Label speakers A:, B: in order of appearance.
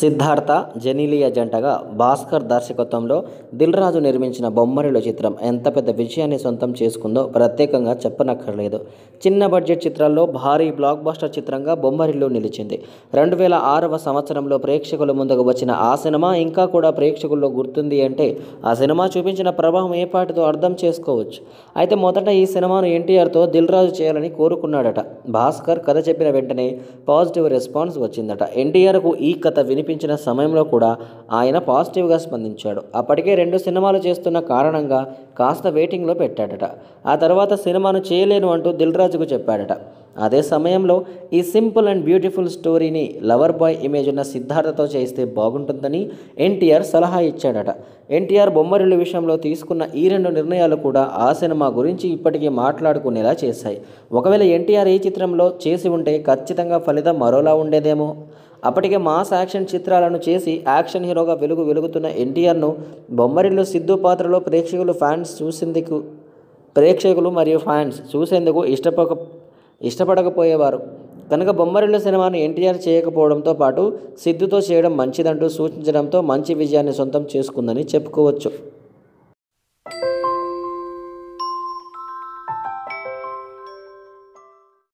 A: సిద్ధార్థ జెనీలియా జంటగా భాస్కర్ దర్శకత్వంలో దిల్ రాజు నిర్మించిన బొమ్మరిలో చిత్రం ఎంత పెద్ద విజయాన్ని సొంతం చేసుకుందో ప్రత్యేకంగా చెప్పనక్కర్లేదు చిన్న బడ్జెట్ చిత్రాల్లో భారీ బ్లాక్ బాస్టర్ చిత్రంగా బొమ్మరిలో నిలిచింది రెండు వేల ఆరవ సంవత్సరంలో ప్రేక్షకుల ముందుకు వచ్చిన ఆ సినిమా ఇంకా కూడా ప్రేక్షకుల్లో గుర్తుంది అంటే ఆ సినిమా చూపించిన ప్రభావం ఏ పాటితో అర్థం చేసుకోవచ్చు అయితే మొదట ఈ సినిమాను ఎన్టీఆర్తో దిల్ రాజు చేయాలని కోరుకున్నాడట భాస్కర్ కథ చెప్పిన వెంటనే పాజిటివ్ రెస్పాన్స్ వచ్చిందట ఎన్టీఆర్కు ఈ కథ విని వినిపించిన సమయంలో కూడా ఆయన పాజిటివ్గా స్పందించాడు అప్పటికే రెండు సినిమాలు చేస్తున్న కారణంగా కాస్త వెయిటింగ్లో పెట్టాడట ఆ తర్వాత సినిమాను చేయలేను అంటూ దిల్రాజుకు చెప్పాడట అదే సమయంలో ఈ సింపుల్ అండ్ బ్యూటిఫుల్ స్టోరీని లవర్ బాయ్ ఇమేజ్ ఉన్న సిద్ధార్థతో చేస్తే బాగుంటుందని ఎన్టీఆర్ సలహా ఇచ్చాడట ఎన్టీఆర్ బొమ్మరిల్లు విషయంలో తీసుకున్న ఈ రెండు నిర్ణయాలు కూడా ఆ సినిమా గురించి ఇప్పటికీ మాట్లాడుకునేలా చేశాయి ఒకవేళ ఎన్టీఆర్ ఈ చిత్రంలో చేసి ఉంటే ఖచ్చితంగా ఫలితం మరోలా ఉండేదేమో అప్పటికే మాస్ యాక్షన్ చిత్రాలను చేసి యాక్షన్ హీరోగా వెలుగు వెలుగుతున్న ఎన్టీఆర్ను బొమ్మరిల్లు సిద్ధు పాత్రలో ప్రేక్షకులు ఫ్యాన్స్ చూసేందుకు ప్రేక్షకులు మరియు ఫ్యాన్స్ చూసేందుకు ఇష్టపక ఇష్టపడకపోయేవారు కనుక బొమ్మరిల్లు సినిమాను ఎన్టీఆర్ చేయకపోవడంతో పాటు సిద్ధుతో చేయడం మంచిదంటూ సూచించడంతో మంచి విజయాన్ని సొంతం చేసుకుందని చెప్పుకోవచ్చు